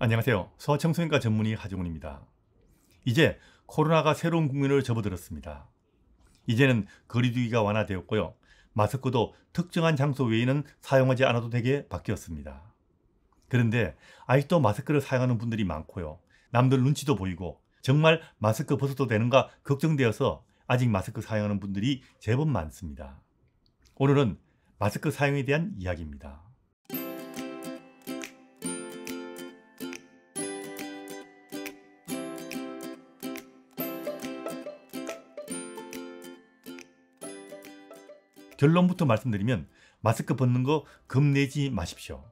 안녕하세요. 소아청소년과 전문의 하중훈입니다. 이제 코로나가 새로운 국면을 접어들었습니다. 이제는 거리두기가 완화되었고요. 마스크도 특정한 장소 외에는 사용하지 않아도 되게 바뀌었습니다. 그런데 아직도 마스크를 사용하는 분들이 많고요. 남들 눈치도 보이고 정말 마스크 벗어도 되는가 걱정되어서 아직 마스크 사용하는 분들이 제법 많습니다. 오늘은 마스크 사용에 대한 이야기입니다. 결론부터 말씀드리면 마스크 벗는 거 겁내지 마십시오.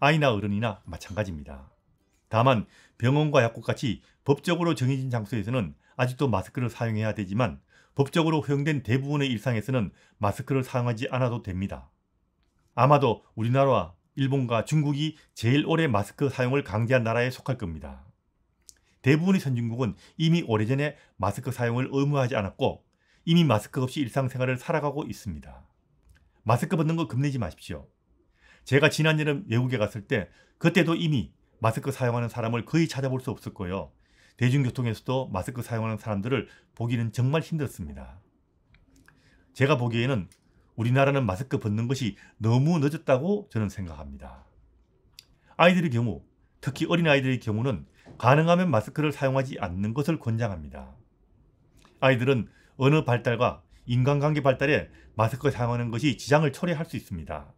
아이나 어른이나 마찬가지입니다. 다만 병원과 약국같이 법적으로 정해진 장소에서는 아직도 마스크를 사용해야 되지만 법적으로 허용된 대부분의 일상에서는 마스크를 사용하지 않아도 됩니다. 아마도 우리나라와 일본과 중국이 제일 오래 마스크 사용을 강제한 나라에 속할 겁니다. 대부분의 선진국은 이미 오래전에 마스크 사용을 의무화하지 않았고 이미 마스크 없이 일상생활을 살아가고 있습니다. 마스크 벗는 거 겁내지 마십시오. 제가 지난 여름 외국에 갔을 때 그때도 이미 마스크 사용하는 사람을 거의 찾아볼 수없었고요 대중교통에서도 마스크 사용하는 사람들을 보기는 정말 힘들었습니다. 제가 보기에는 우리나라는 마스크 벗는 것이 너무 늦었다고 저는 생각합니다. 아이들의 경우, 특히 어린아이들의 경우는 가능하면 마스크를 사용하지 않는 것을 권장합니다. 아이들은 어느 발달과 인간관계 발달에 마스크 사용하는 것이 지장을 초래할 수 있습니다.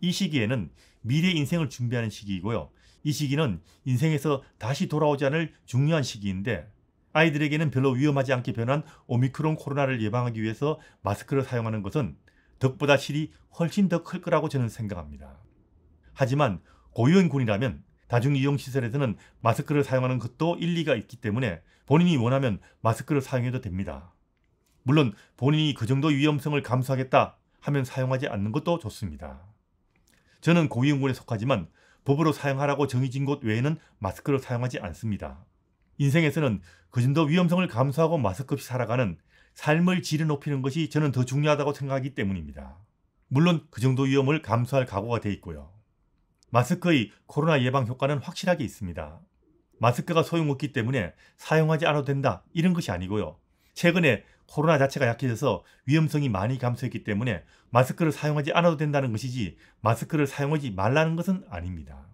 이 시기에는 미래 인생을 준비하는 시기이고요. 이 시기는 인생에서 다시 돌아오지 않을 중요한 시기인데 아이들에게는 별로 위험하지 않게 변한 오미크론 코로나를 예방하기 위해서 마스크를 사용하는 것은 덕보다 실이 훨씬 더 클 거라고 저는 생각합니다. 하지만 고위험군이라면 다중이용시설에서는 마스크를 사용하는 것도 일리가 있기 때문에 본인이 원하면 마스크를 사용해도 됩니다. 물론 본인이 그 정도 위험성을 감수하겠다 하면 사용하지 않는 것도 좋습니다. 저는 고위험군에 속하지만 법으로 사용하라고 정해진 곳 외에는 마스크를 사용하지 않습니다. 인생에서는 그 정도 위험성을 감수하고 마스크 없이 살아가는 삶을 질을 높이는 것이 저는 더 중요하다고 생각하기 때문입니다. 물론 그 정도 위험을 감수할 각오가 돼 있고요. 마스크의 코로나 예방 효과는 확실하게 있습니다. 마스크가 소용없기 때문에 사용하지 않아도 된다 이런 것이 아니고요. 최근에 코로나 자체가 약해져서 위험성이 많이 감소했기 때문에 마스크를 사용하지 않아도 된다는 것이지 마스크를 사용하지 말라는 것은 아닙니다.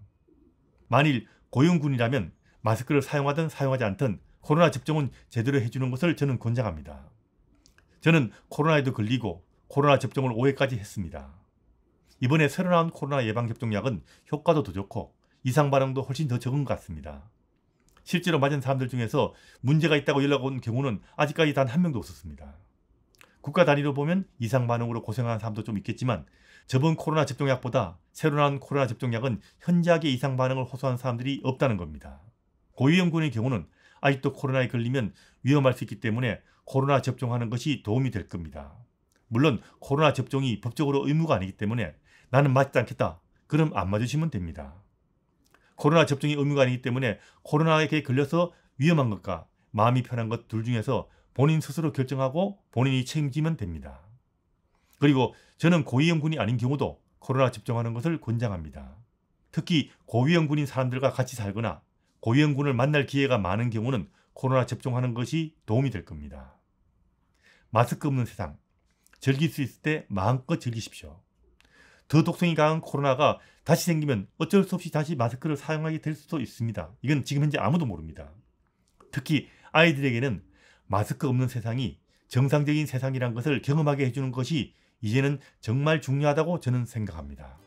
만일 고용군이라면 마스크를 사용하든 사용하지 않든 코로나 접종은 제대로 해주는 것을 저는 권장합니다. 저는 코로나에도 걸리고 코로나 접종을 5회까지 했습니다. 이번에 새로 나온 코로나 예방접종약은 효과도 더 좋고 이상 반응도 훨씬 더 적은 것 같습니다. 실제로 맞은 사람들 중에서 문제가 있다고 연락 온 경우는 아직까지 단 한 명도 없었습니다. 국가 단위로 보면 이상 반응으로 고생하는 사람도 좀 있겠지만 저번 코로나 접종약보다 새로 나온 코로나 접종약은 현저하게 이상 반응을 호소한 사람들이 없다는 겁니다. 고위험군의 경우는 아직도 코로나에 걸리면 위험할 수 있기 때문에 코로나 접종하는 것이 도움이 될 겁니다. 물론 코로나 접종이 법적으로 의무가 아니기 때문에 나는 맞지 않겠다. 그럼 안 맞으시면 됩니다. 코로나 접종이 의무가 아니기 때문에 코로나에 걸려서 위험한 것과 마음이 편한 것 둘 중에서 본인 스스로 결정하고 본인이 책임지면 됩니다. 그리고 저는 고위험군이 아닌 경우도 코로나 접종하는 것을 권장합니다. 특히 고위험군인 사람들과 같이 살거나 고위험군을 만날 기회가 많은 경우는 코로나 접종하는 것이 도움이 될 겁니다. 마스크 없는 세상, 즐길 수 있을 때 마음껏 즐기십시오. 더 독성이 강한 코로나가 다시 생기면 어쩔 수 없이 다시 마스크를 사용하게 될 수도 있습니다. 이건 지금 현재 아무도 모릅니다. 특히 아이들에게는 마스크 없는 세상이 정상적인 세상이란 것을 경험하게 해주는 것이 이제는 정말 중요하다고 저는 생각합니다.